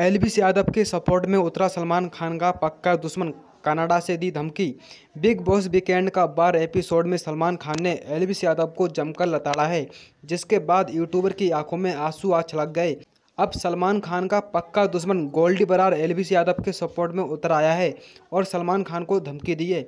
LBC Yadav के support में उतरा सलमान खान का पक्का दुश्मन कनाडा से दी धमकी बिग बॉस वीकेंड का बार एपिसोड में सलमान खान ने एलबीसी यादव को जमकर लताड़ा है जिसके बाद यूट्यूबर की आंखों में आंसू आ छलक गए अब सलमान खान का पक्का दुश्मन गोल्डी बरार एलवीस यादव के सपोर्ट में उतर आया है और सलमान खान को धमकी दी है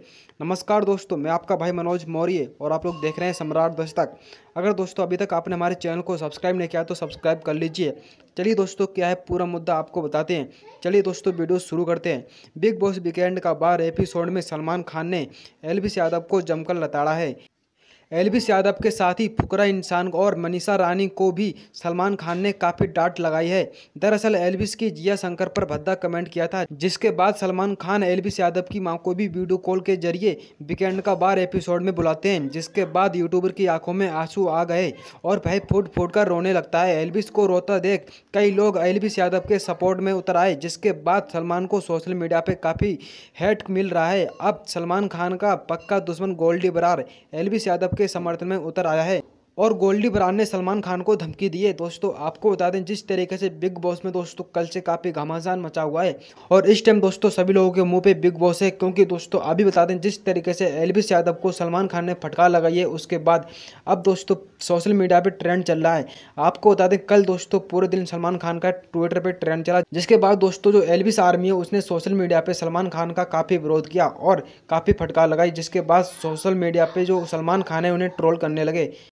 नमस्कार दोस्तों मैं आपका भाई मनोज मौर्य और आप लोग देख रहे हैं सम्राट दस्तक अगर दोस्तों अभी तक आपने हमारे चैनल को सब्सक्राइब नहीं किया तो सब्सक्राइब कर लीजिए चलिए दोस्तों क्या है पूरा मुद्दा आपको बताते हैं चलिए दोस्तों वीडियो शुरू करते हैं बिग बॉस वीकेंड का बार एपिसोड में सलमान खान ने एलवीस यादव को जमकर लताड़ा है एलविस यादव के साथ ही फुकरा इंसान और मनीषा रानी को भी सलमान खान ने काफ़ी डांट लगाई है दरअसल एलविस की जिया शंकर पर भद्दा कमेंट किया था जिसके बाद सलमान खान एलविस यादव की मां को भी वीडियो कॉल के जरिए वीकेंड का बार एपिसोड में बुलाते हैं जिसके बाद यूट्यूबर की आंखों में आंसू आ गए और भय फूट फूट कर रोने लगता है एलविस को रोता देख कई लोग एलविस यादव के सपोर्ट में उतर आए जिसके बाद सलमान को सोशल मीडिया पर काफ़ी हेट मिल रहा है अब सलमान खान का पक्का दुश्मन गोल्डी बरार एलविस यादव के समर्थन में उतर आया है और गोल्डी बरान ने सलमान खान को धमकी दी है दोस्तों आपको बता दें जिस तरीके से बिग बॉस में दोस्तों कल से काफ़ी घमासान मचा हुआ है और इस टाइम दोस्तों सभी लोगों के मुंह पे बिग बॉस है क्योंकि दोस्तों अभी बता दें जिस तरीके से एलबीस यादव को सलमान खान ने फटकार लगाई है उसके बाद अब दोस्तों सोशल मीडिया पर ट्रेंड चल रहा है आपको बता दें कल दोस्तों पूरे दिन सलमान खान का ट्विटर पर ट्रेंड चला जिसके बाद दोस्तों जो एलबिस आर्मी है उसने सोशल मीडिया पर सलमान खान का काफ़ी विरोध किया और काफ़ी फटकार लगाई जिसके बाद सोशल मीडिया पर जो सलमान खान है उन्हें ट्रोल करने लगे